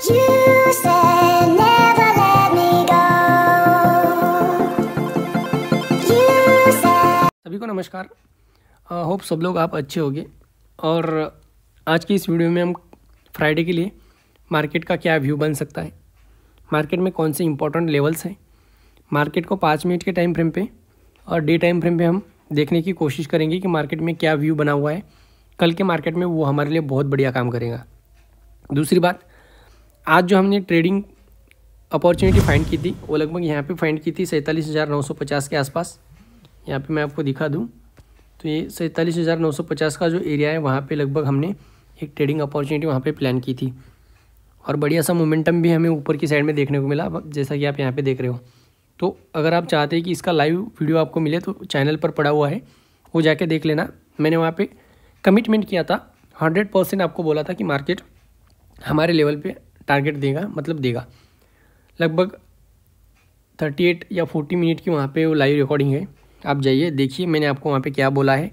सभी को नमस्कार होप सब लोग आप अच्छे होंगे और आज की इस वीडियो में हम फ्राइडे के लिए मार्केट का क्या व्यू बन सकता है मार्केट में कौन से इंपॉर्टेंट लेवल्स हैं मार्केट को पाँच मिनट के टाइम फ्रेम पे और डे टाइम फ्रेम पे हम देखने की कोशिश करेंगे कि मार्केट में क्या व्यू बना हुआ है कल के मार्केट में वो हमारे लिए बहुत बढ़िया काम करेगा दूसरी बात आज जो हमने ट्रेडिंग अपॉर्चुनिटी फाइंड की थी वो लगभग यहाँ पे फाइंड की थी सैंतालीस हज़ार नौ सौ पचास के आसपास यहाँ पे मैं आपको दिखा दूँ तो ये सैंतालीस हज़ार नौ सौ पचास का जो एरिया है वहाँ पे लगभग हमने एक ट्रेडिंग अपॉर्चुनिटी वहाँ पे प्लान की थी और बढ़िया सा मोमेंटम भी हमें ऊपर की साइड में देखने को मिला जैसा कि आप यहाँ पर देख रहे हो तो अगर आप चाहते हैं कि इसका लाइव वीडियो आपको मिले तो चैनल पर पड़ा हुआ है वो जाके देख लेना मैंने वहाँ पर कमिटमेंट किया था हंड्रेड परसेंट आपको बोला था कि मार्केट हमारे लेवल पर टारगेट देगा मतलब देगा लगभग थर्टी एट या फोर्टी मिनट की वहाँ पे वो लाइव रिकॉर्डिंग है आप जाइए देखिए मैंने आपको वहाँ पे क्या बोला है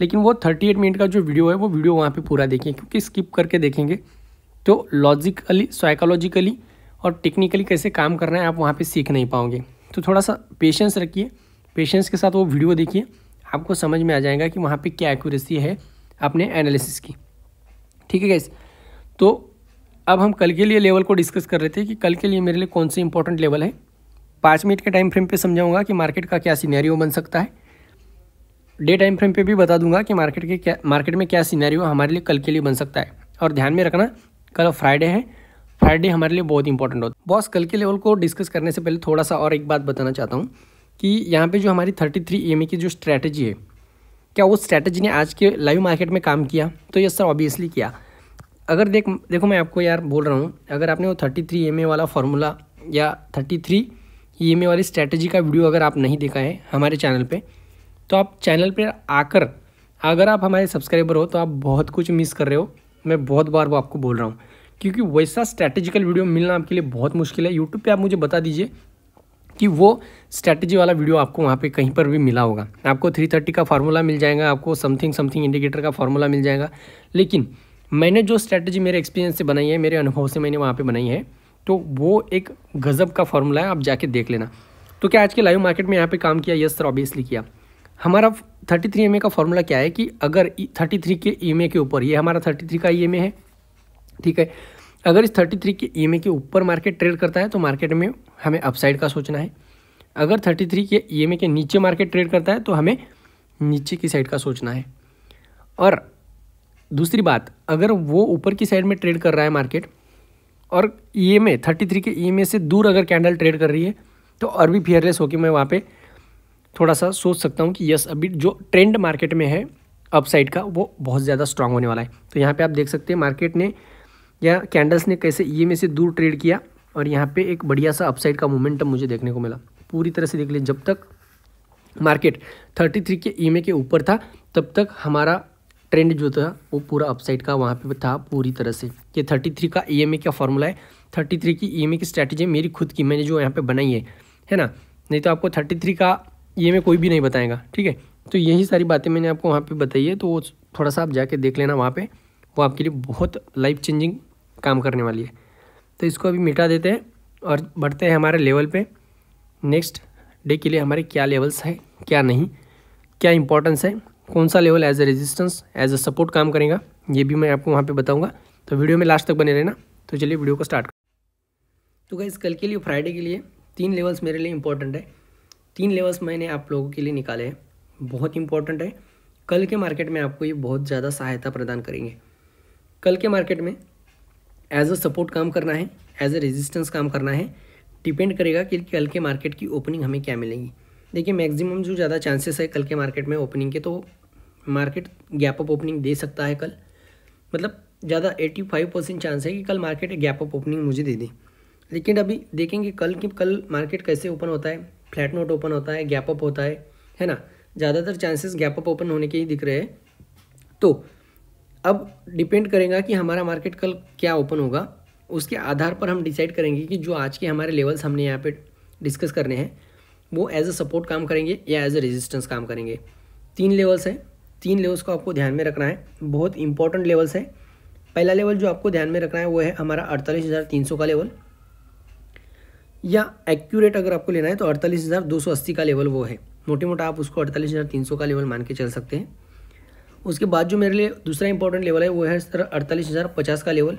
लेकिन वो थर्टी एट मिनट का जो वीडियो है वो वीडियो वहाँ पे पूरा देखें क्योंकि स्किप करके देखेंगे तो लॉजिकली साइकोलॉजिकली और टेक्निकली कैसे काम करना है आप वहाँ पर सीख नहीं पाओगे तो थोड़ा सा पेशेंस रखिए पेशेंस के साथ वो वीडियो देखिए आपको समझ में आ जाएगा कि वहाँ पर क्या एक्यूरेसी है अपने एनालिसिस की ठीक है गैस तो अब हम कल के लिए लेवल को डिस्कस कर रहे थे कि कल के लिए मेरे लिए कौन से इंपॉर्टेंट लेवल है पाँच मिनट के टाइम फ्रेम पे समझाऊंगा कि मार्केट का क्या सीनैरियो बन सकता है डे टाइम फ्रेम पे भी बता दूंगा कि मार्केट के क्या मार्केट में क्या सीनैरियो हमारे लिए कल के लिए बन सकता है और ध्यान में रखना कल फ्राइडे है फ्राइडे हमारे लिए बहुत इंपॉर्टेंट होता है बॉस कल के लेवल को डिस्कस करने से पहले थोड़ा सा और एक बात बताना चाहता हूँ कि यहाँ पे जो हमारी थर्टी थ्री ई की जो स्ट्रैटेजी है क्या वो स्ट्रैटेजी ने आज के लाइव मार्केट में काम किया तो यस सर ऑब्वियसली किया अगर देख देखो मैं आपको यार बोल रहा हूँ अगर आपने वो थर्टी थ्री एम ए वाला फार्मूला या thirty three E M A वाली स्ट्रैटेजी का वीडियो अगर आप नहीं देखा है हमारे चैनल पे तो आप चैनल पर आकर अगर आप हमारे सब्सक्राइबर हो तो आप बहुत कुछ मिस कर रहे हो मैं बहुत बार वो आपको बोल रहा हूँ क्योंकि वैसा स्ट्रैटेजिकल वीडियो मिलना आपके लिए बहुत मुश्किल है यूट्यूब पर आप मुझे बता दीजिए कि वो स्ट्रैटेजी वाला वीडियो आपको वहाँ पे कहीं पर भी मिला होगा आपको 330 का फार्मूला मिल जाएगा आपको समथिंग समथिंग इंडिकेटर का फार्मूला मिल जाएगा लेकिन मैंने जो स्ट्रैटेजी मेरे एक्सपीरियंस से बनाई है मेरे अनुभव से मैंने वहाँ पर बनाई है तो वो एक गज़ब का फॉर्मूला है आप जाके देख लेना तो क्या आज के लाइव मार्केट में यहाँ पे काम किया यस सर ऑब्वियसली किया हमारा थर्टी थ्री एम का फॉर्मूला क्या है कि अगर थर्टी थ्री के ई के ऊपर ये हमारा थर्टी थ्री का ई है ठीक है अगर इस थर्टी थ्री के ई के ऊपर मार्केट ट्रेड करता है तो मार्केट में हमें अपसाइड का सोचना है अगर थर्टी थ्री के ई के नीचे मार्केट ट्रेड करता है तो हमें नीचे की साइड का सोचना है और दूसरी बात अगर वो ऊपर की साइड में ट्रेड कर रहा है मार्केट और E M A thirty three के ई एम ए से दूर अगर कैंडल ट्रेड कर रही है तो और भी फियरलेस होकर मैं वहाँ पे थोड़ा सा सोच सकता हूँ कि यस अभी जो ट्रेंड मार्केट में है अपसाइड का वो बहुत ज़्यादा स्ट्रांग होने वाला है तो यहाँ पे आप देख सकते हैं मार्केट ने या कैंडल्स ने कैसे ई एम ए से दूर ट्रेड किया और यहाँ पे एक बढ़िया सा अपसाइड का मोमेंटम मुझे देखने को मिला पूरी तरह से देख लीजिए जब तक मार्केट थ्री के ई एम ए के ऊपर था तब तक हमारा ट्रेंड जो था वो पूरा अपसाइड का वहाँ पे था पूरी तरह से ये थर्टी थ्री का ई का फॉर्मूला है थर्टी थ्री की ई e की स्ट्रैटेजी मेरी खुद की मैंने जो यहाँ पे बनाई है है ना नहीं तो आपको थर्टी थ्री का ई e कोई भी नहीं बताएगा ठीक है तो यही सारी बातें मैंने आपको वहाँ पर बताई है तो वो थोड़ा सा आप जाके देख लेना वहाँ पर वो आपके लिए बहुत लाइफ चेंजिंग काम करने वाली है तो इसको अभी मिटा देते हैं और बढ़ते हैं हमारे लेवल पर नेक्स्ट डे के लिए हमारे क्या लेवल्स हैं क्या नहीं क्या इंपॉर्टेंस है कौन सा level as a resistance as a support काम करेगा ये भी मैं आपको वहाँ पे बताऊँगा तो वीडियो में लास्ट तक बने रहना तो चलिए वीडियो को स्टार्ट तो गाइज़ कल के लिए फ्राइडे के लिए तीन लेवल्स मेरे लिए इंपॉर्टेंट है तीन लेवल्स मैंने आप लोगों के लिए निकाले हैं बहुत इंपॉर्टेंट है कल के मार्केट में आपको ये बहुत ज़्यादा सहायता प्रदान करेंगे कल के मार्केट में एज अ सपोर्ट काम करना है एज अ रेजिस्टेंस काम करना है डिपेंड करेगा कि कल के मार्केट की ओपनिंग हमें क्या मिलेगी देखिए मैक्सिमम जो ज़्यादा चांसेस है कल के मार्केट में ओपनिंग के तो मार्केट गैप अप ओपनिंग दे सकता है कल मतलब ज़्यादा एट्टी फाइव परसेंट चांस है कि कल मार्केट गैप अप ओपनिंग मुझे दे दे लेकिन अभी देखेंगे कल कि कल मार्केट कैसे ओपन होता है फ्लैट नोट ओपन होता है गैप अप होता है है ना ज़्यादातर चांसेस गैप अप ओपन होने के ही दिख रहे हैं तो अब डिपेंड करेगा कि हमारा मार्केट कल क्या ओपन होगा उसके आधार पर हम डिसाइड करेंगे कि जो आज के हमारे लेवल्स हमने यहाँ पे डिस्कस करने हैं वो एज अ सपोर्ट काम करेंगे या एज अ रेजिस्टेंस काम करेंगे तीन लेवल्स हैं तीन लेवल्स को आपको ध्यान में रखना है बहुत इंपॉर्टेंट लेवल्स है पहला लेवल जो आपको ध्यान में रखना है वो है हमारा अड़तालीस हज़ार तीन सौ का लेवल या एक्यूरेट अगर आपको लेना है तो अड़तालीस हज़ार दो सौ अस्सी का लेवल वो है मोटे मोटा आप उसको अड़तालीस हज़ार तीन सौ का लेवल मान के चल सकते हैं उसके बाद जो मेरे लिए दूसरा इंपॉर्टेंट लेवल है वो है सर अड़तालीस हज़ार पचास का लेवल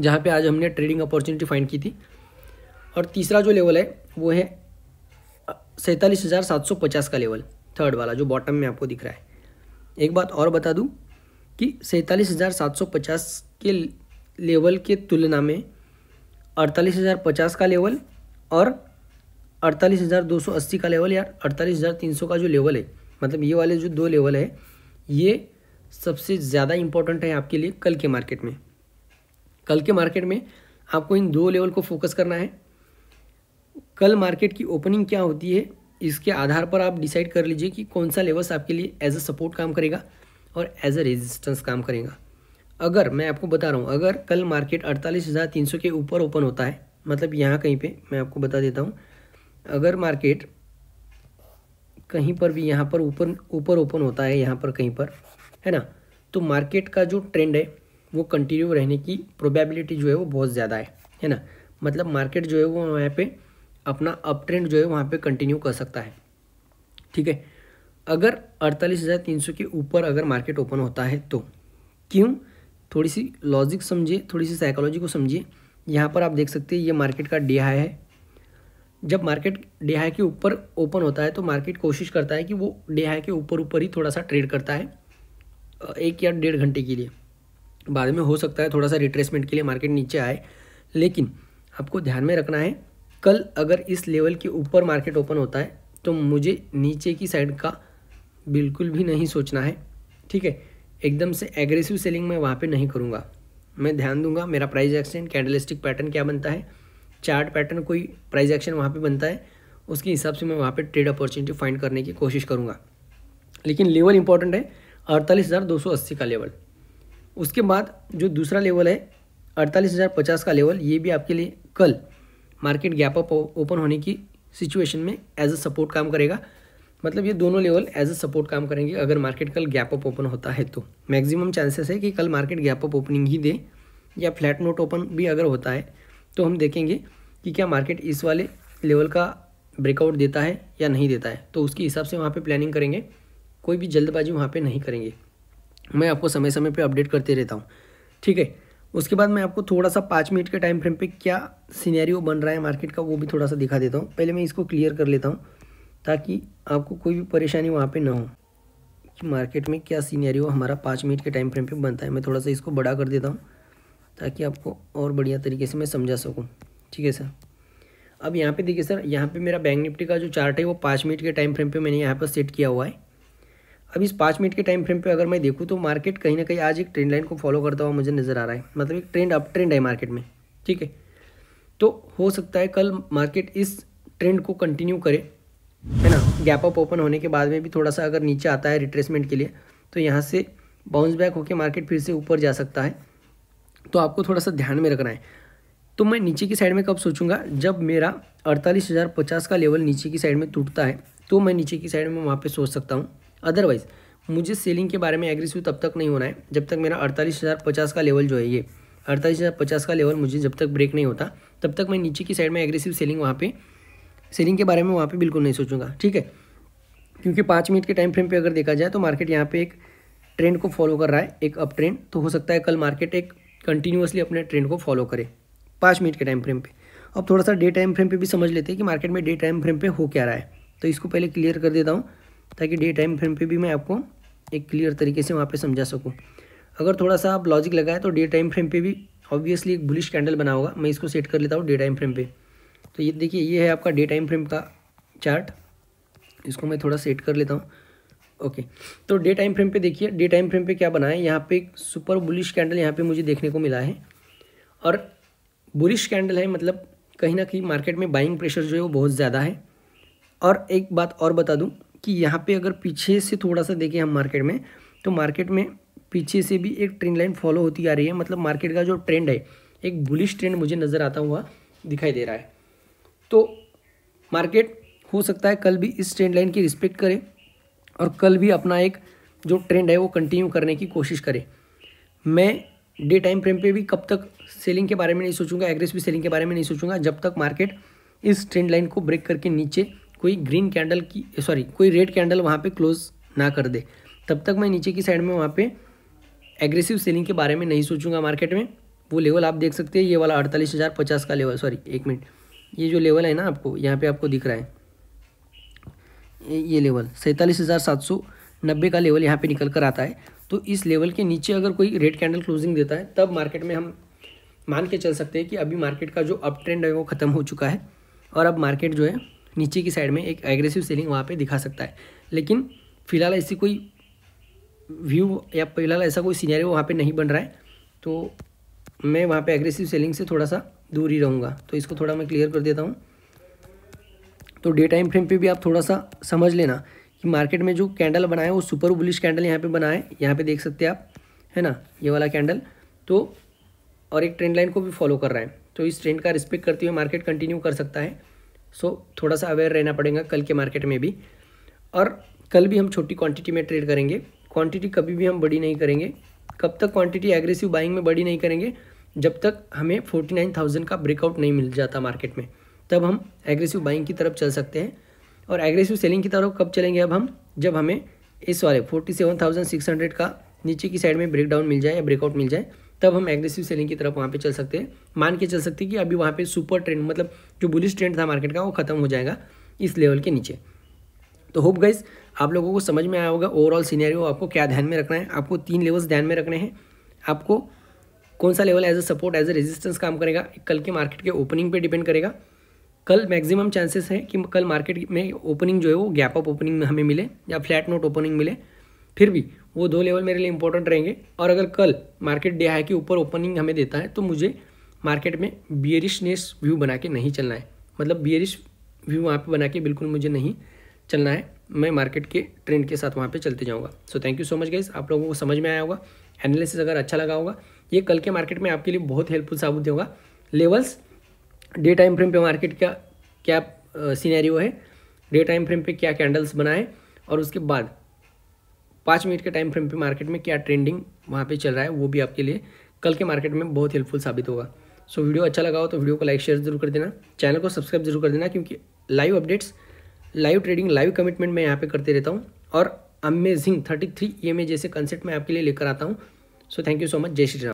जहाँ पे आज हमने ट्रेडिंग अपॉर्चुनिटी फाइंड की थी और तीसरा जो लेवल है वो है सैंतालीस हज़ार सात सौ पचास का लेवल थर्ड वाला जो बॉटम में आपको दिख रहा है एक बात और बता दूं कि सैंतालीस हज़ार सात सौ पचास के लेवल के तुलना में अड़तालीस हज़ार पचास का लेवल और अड़तालीस हज़ार दो सौ अस्सी का लेवल या अड़तालीस हज़ार तीन सौ का जो लेवल है मतलब ये वाले जो दो लेवल है ये सबसे ज़्यादा इम्पोर्टेंट है आपके लिए कल के मार्केट में कल के मार्केट में आपको इन दो लेवल को फोकस करना है कल मार्केट की ओपनिंग क्या होती है इसके आधार पर आप डिसाइड कर लीजिए कि कौन सा लेवल्स आपके लिए एज अ सपोर्ट काम करेगा और एज अ रेजिस्टेंस काम करेगा अगर मैं आपको बता रहा हूँ अगर कल मार्केट अड़तालीस हज़ार तीन सौ के ऊपर ओपन होता है मतलब यहाँ कहीं पे मैं आपको बता देता हूँ अगर मार्केट कहीं पर भी यहाँ पर ऊपर ऊपर ओपन होता है यहाँ पर कहीं पर है ना तो मार्केट का जो ट्रेंड है वो कंटिन्यू रहने की प्रोबेबिलिटी जो है वो बहुत ज़्यादा है है ना मतलब मार्केट जो है वो यहाँ पर अपना अप ट्रेंड जो है वहाँ पे कंटिन्यू कर सकता है ठीक है अगर अड़तालीस हज़ार तीन सौ के ऊपर अगर मार्केट ओपन होता है तो क्यों थोड़ी सी लॉजिक समझिए थोड़ी सी साइकोलॉजी को समझिए यहाँ पर आप देख सकते हैं ये मार्केट का डे हाई है जब मार्केट डे हाई के ऊपर ओपन होता है तो मार्केट कोशिश करता है कि वो डे हाई के ऊपर ऊपर ही थोड़ा सा ट्रेड करता है एक या डेढ़ घंटे के लिए बाद में हो सकता है थोड़ा सा रिट्रेसमेंट के लिए मार्केट नीचे आए लेकिन आपको ध्यान में रखना है कल अगर इस लेवल के ऊपर मार्केट ओपन होता है तो मुझे नीचे की साइड का बिल्कुल भी नहीं सोचना है ठीक है एकदम से एग्रेसिव सेलिंग मैं वहाँ पे नहीं करूँगा मैं ध्यान दूंगा मेरा प्राइस एक्शन कैंडलिस्टिक पैटर्न क्या बनता है चार्ट पैटर्न कोई प्राइस एक्शन वहाँ पे बनता है उसके हिसाब से मैं वहाँ पे ट्रेड अपॉर्चुनिटी फाइंड करने की कोशिश करूँगा लेकिन लेवल इंपॉर्टेंट है अड़तालीस हज़ार दो सौ अस्सी का लेवल उसके बाद जो दूसरा लेवल है अड़तालीस हज़ार पचास का लेवल ये भी आपके लिए कल मार्केट गैप अप ओपन होने की सिचुएशन में एज अ सपोर्ट काम करेगा मतलब ये दोनों लेवल एज अ सपोर्ट काम करेंगे अगर मार्केट कल गैप अप ओपन होता है तो मैक्सिमम चांसेस है कि कल मार्केट गैप अप ओपनिंग ही दे या फ्लैट नोट ओपन भी अगर होता है तो हम देखेंगे कि क्या मार्केट इस वाले लेवल का ब्रेकआउट देता है या नहीं देता है तो उसके हिसाब से वहाँ पर प्लानिंग करेंगे कोई भी जल्दबाजी वहाँ पर नहीं करेंगे मैं आपको समय समय पर अपडेट करते रहता हूँ ठीक है उसके बाद मैं आपको थोड़ा सा पाँच मिनट के टाइम फ्रेम पे क्या सिनेरियो बन रहा है मार्केट का वो भी थोड़ा सा दिखा देता हूँ पहले मैं इसको क्लियर कर लेता हूँ ताकि आपको कोई भी परेशानी वहाँ पे ना हो कि मार्केट में क्या सीनेरियो हमारा पाँच मिनट के टाइम फ्रेम पे बनता है मैं थोड़ा सा इसको बड़ा कर देता हूँ ताकि आपको और बढ़िया तरीके से मैं समझा सकूँ ठीक है सर अब यहाँ पे देखिए सर यहाँ पे मेरा बैंक निफ्टी का जो चार्ट है वो पाँच मिनट के टाइम फ्रेम पे मैंने यहाँ पर सेट किया हुआ है अब इस पाँच मिनट के टाइम फ्रेम पे अगर मैं देखूँ तो मार्केट कहीं ना कहीं आज एक ट्रेंड लाइन को फॉलो करता हुआ मुझे नज़र आ रहा है मतलब एक ट्रेंड अप ट्रेंड है मार्केट में ठीक है तो हो सकता है कल मार्केट इस ट्रेंड को कंटिन्यू करे है ना गैप अप ओपन होने के बाद में भी थोड़ा सा अगर नीचे आता है रिट्रेसमेंट के लिए तो यहाँ से बाउंस बैक होकर मार्केट फिर से ऊपर जा सकता है तो आपको थोड़ा सा ध्यान में रखना है तो मैं नीचे की साइड में कब सोचूंगा जब मेरा अड़तालीस हज़ार पचास का लेवल नीचे की साइड में टूटता है तो मैं नीचे की साइड में वहाँ पे सोच सकता हूँ अदरवाइज़ मुझे सेलिंग के बारे में एग्रेसिव तब तक नहीं होना है जब तक मेरा अड़तालीस हज़ार पचास का लेवल जो है ये अड़तालीस हज़ार पचास का लेवल मुझे जब तक ब्रेक नहीं होता तब तक मैं नीचे की साइड में एग्रेसिव सेलिंग वहाँ पे सेलिंग के बारे में वहाँ पे बिल्कुल नहीं सोचूंगा ठीक है क्योंकि पाँच मिनट के टाइम फ्रेम पर अगर देखा जाए तो मार्केट यहाँ पर एक ट्रेंड को फॉलो कर रहा है एक अप ट्रेंड तो हो सकता है कल मार्केट एक कंटिन्यूसली अपने ट्रेंड को फॉलो करे पाँच मिनट के टाइम फ्रेम पर अब थोड़ा सा डे टाइम फ्रेम पर भी समझ लेते हैं कि मार्केट में डे टाइम फ्रेम पर हो क्या रहा है तो इसको पहले क्लियर कर देता हूँ ताकि डे टाइम फ्रेम पे भी मैं आपको एक क्लियर तरीके से वहाँ पे समझा सकूँ अगर थोड़ा सा आप लॉजिक लगाए तो डे टाइम फ्रेम पे भी ऑब्वियसली एक बुलिश कैंडल बना होगा मैं इसको सेट कर लेता हूँ डे टाइम फ्रेम पे तो ये देखिए ये है आपका डे टाइम फ्रेम का चार्ट इसको मैं थोड़ा सेट कर लेता हूँ ओके तो डे टाइम फ्रेम पर देखिए डे टाइम फ्रेम पर क्या बना है यहाँ एक सुपर बुलिश कैंडल यहाँ पर मुझे देखने को मिला है और बुलिश कैंडल है मतलब कहीं ना कहीं मार्केट में बाइंग प्रेशर जो है वो बहुत ज़्यादा है और एक बात और बता दूँ कि यहाँ पे अगर पीछे से थोड़ा सा देखें हम मार्केट में तो मार्केट में पीछे से भी एक ट्रेंड लाइन फॉलो होती आ रही है मतलब मार्केट का जो ट्रेंड है एक बुलिश ट्रेंड मुझे नज़र आता हुआ दिखाई दे रहा है तो मार्केट हो सकता है कल भी इस ट्रेंड लाइन की रिस्पेक्ट करे और कल भी अपना एक जो ट्रेंड है वो कंटिन्यू करने की कोशिश करे मैं डे टाइम फ्रेम पे भी कब तक सेलिंग के बारे में नहीं सोचूंगा एग्रेसिव सेलिंग के बारे में नहीं सोचूंगा जब तक मार्केट इस ट्रेंड लाइन को ब्रेक करके नीचे कोई ग्रीन कैंडल की सॉरी कोई रेड कैंडल वहाँ पे क्लोज ना कर दे तब तक मैं नीचे की साइड में वहाँ पे एग्रेसिव सेलिंग के बारे में नहीं सोचूंगा मार्केट में वो लेवल आप देख सकते हैं ये वाला अड़तालीस हज़ार पचास का लेवल सॉरी एक मिनट ये जो लेवल है ना आपको यहाँ पे आपको दिख रहा है ये लेवल सैंतालीस हज़ार सात सौ नब्बे का लेवल यहाँ पे निकल कर आता है तो इस लेवल के नीचे अगर कोई रेड कैंडल क्लोजिंग देता है तब मार्केट में हम मान के चल सकते हैं कि अभी मार्केट का जो अप ट्रेंड है वो ख़त्म हो चुका है और अब मार्केट जो है नीचे की साइड में एक एग्रेसिव सेलिंग वहाँ पे दिखा सकता है लेकिन फिलहाल ऐसी कोई व्यू या फिलहाल ऐसा कोई सीनियर वहाँ पर नहीं बन रहा है तो मैं वहाँ पर एग्रेसिव सेलिंग से थोड़ा सा दूर ही रहूँगा तो इसको थोड़ा मैं क्लियर कर देता हूँ तो डे टाइम फ्रेम पे भी आप थोड़ा सा समझ लेना कि मार्केट में जो कैंडल बनाए वो सुपर बुलिश कैंडल यहाँ पे बनाए यहाँ पे देख सकते हैं आप है ना ये वाला कैंडल तो और एक ट्रेंड लाइन को भी फॉलो कर रहा है तो इस ट्रेंड का रिस्पेक्ट करते हुए मार्केट कंटिन्यू कर सकता है सो थोड़ा सा अवेयर रहना पड़ेगा कल के मार्केट में भी और कल भी हम छोटी क्वांटिटी में ट्रेड करेंगे क्वांटिटी कभी भी हम बड़ी नहीं करेंगे कब तक क्वांटिटी एग्रेसिव बाइंग में बड़ी नहीं करेंगे जब तक हमें फोर्टी नाइन थाउजेंड का ब्रेकआउट नहीं मिल जाता मार्केट में तब हम एग्रेसिव बाइंग की तरफ चल सकते हैं और एग्रेसिव सेलिंग की तरफ कब चलेंगे अब हम जब हमें इस वाले forty seven thousand six hundred का नीचे की साइड में ब्रेकडाउन मिल जाए या ब्रेकआउट मिल जाए तब हम एग्रेसिव सेलिंग की तरफ वहाँ पे चल सकते हैं मान के चल सकते हैं कि अभी वहाँ पे सुपर ट्रेंड मतलब जो बुलिस ट्रेंड था मार्केट का वो खत्म हो जाएगा इस लेवल के नीचे तो होप गाइज आप लोगों को समझ में आया होगा ओवरऑल सीनेरियो आपको क्या ध्यान में रखना है आपको तीन लेवल्स ध्यान में रखने हैं आपको कौन सा level as a support as a resistance काम करेगा कल के मार्केट के ओपनिंग पे डिपेंड करेगा कल मैक्सिमम चांसेस है कि कल मार्केट में ओपनिंग जो है वो गैप अप ओपनिंग में हमें मिले या फ्लैट नोट ओपनिंग मिले फिर भी वो दो लेवल मेरे लिए इंपॉर्टेंट रहेंगे और अगर कल मार्केट डे हाई के ऊपर ओपनिंग हमें देता है तो मुझे मार्केट में बियरिशनेस व्यू बना के नहीं चलना है मतलब बियरिश व्यू वहाँ पे बना के बिल्कुल मुझे नहीं चलना है मैं मार्केट के ट्रेंड के साथ वहाँ पे चलते जाऊँगा so thank you so much guys आप लोगों को समझ में आया होगा एनालिसिस अगर अच्छा लगा होगा ये कल के मार्केट में आपके लिए बहुत हेल्पफुल साबित होगा लेवल्स डे टाइम फ्रेम पे मार्केट का क्या सीनैरियो है डे टाइम फ्रेम पे क्या कैंडल्स बनाए और उसके बाद पाँच मिनट के टाइम फ्रेम पे मार्केट में क्या ट्रेंडिंग वहाँ पे चल रहा है वो भी आपके लिए कल के मार्केट में बहुत हेल्पफुल साबित होगा सो so, वीडियो अच्छा लगा हो तो वीडियो को लाइक शेयर जरूर कर देना चैनल को सब्सक्राइब जरूर कर देना क्योंकि live updates live trading live commitment मैं यहाँ पर करते रहता हूँ और अमेजिंग थर्टी थ्री ई जैसे कंसेप्ट मैं आपके लिए लेकर आता हूँ so thank you so much जय श्री राम